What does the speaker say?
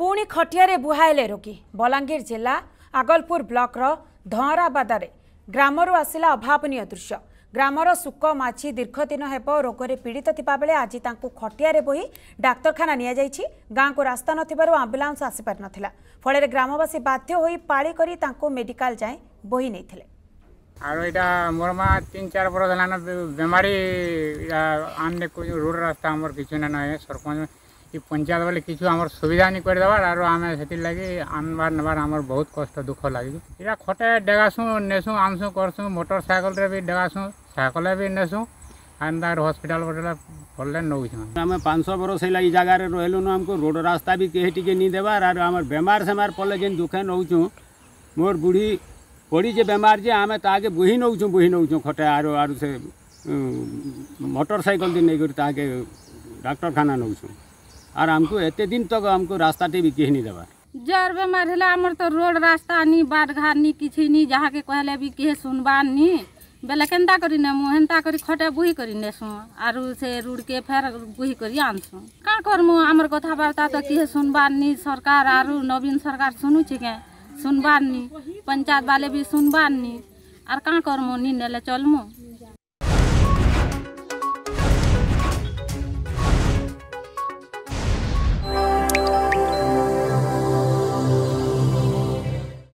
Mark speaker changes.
Speaker 1: ପୁଣି ଖଟିଆରେ ବୁହାଇଲେ ରୋଗୀ ବଲାଙ୍ଗୀର ଜିଲ୍ଲା ଆଗଲପୁର ବ୍ଲକର ଧଅଁରାବାଦାରେ ଗ୍ରାମରୁ ଆସିଲା ଅଭାବନୀୟ ଦୃଶ୍ୟ ଗ୍ରାମର ଶୁକ ମାଛି ଦୀର୍ଘ ଦିନ ହେବ ରୋଗରେ ପୀଡ଼ିତ ଥିବାବେଳେ ଆଜି ତାଙ୍କୁ ଖଟିଆରେ ବୋହି ଡାକ୍ତରଖାନା ନିଆଯାଇଛି ଗାଁକୁ ରାସ୍ତା ନଥିବାରୁ ଆମ୍ବୁଲାନ୍ସ ଆସିପାରିନଥିଲା ଫଳରେ ଗ୍ରାମବାସୀ ବାଧ୍ୟ ହୋଇ ପାଳି କରି ତାଙ୍କୁ ମେଡିକାଲ ଯାଏଁ ବୋହି ନେଇଥିଲେ
Speaker 2: আৰু এটা মোৰ মা তিনি চাৰি বছৰ হ'ল বেমাৰী আন দেখোঁ ৰোড ৰাস্তা আমাৰ কিছু নাই চৰপঞ্চ कि पंचायत वाले किसी आम सुविधा नहीं कर देवार आर आम से लगी आनवार नबार आम बहुत कष्ट दुख लगे यहाँ खटे डेगासु नेसु आनसु करसु मोटर सैकल भी डेगासु सैकल भी नेसु आनदार
Speaker 3: हस्पिटाल पड़े नौसु आम पाँच बरस है जगार रही आमको रोड रास्ता भी कहीं टी नहीं देवार आर आम बेमार सेमार पड़े जेन दुखे नौचु मोर बुढ़ी पड़ीजे जे बेमार जे आम ताके बोही नौ बोही नौचु खटे आर आर से मोटर साइकल नहीं कर ताके डाक्टरखाना नौचु আর আমকু এতে দিন তক আমকু রাস্তাটি বি কেহনি দেবা
Speaker 4: জরবে মারলে আমার তো রোড রাস্তা নি বাটঘাট নি কিছু নি যাহাকে কহলে বি কেহে শুনবার নি বেলে কেন্তা করি নেমু হেন্তা করি খটে বুহি করি নেসু আর সে রুড়কে ফের বুহি করি আনসু কাঁ করমু আমার কথাবার্তা তো কিহে শুনবার নি সরকার আর নবীন সরকার শুনুছি কে শুনবার নি পঞ্চায়েত বালে বি শুনবার নি আর কাঁ করমু নি নেলে চলমু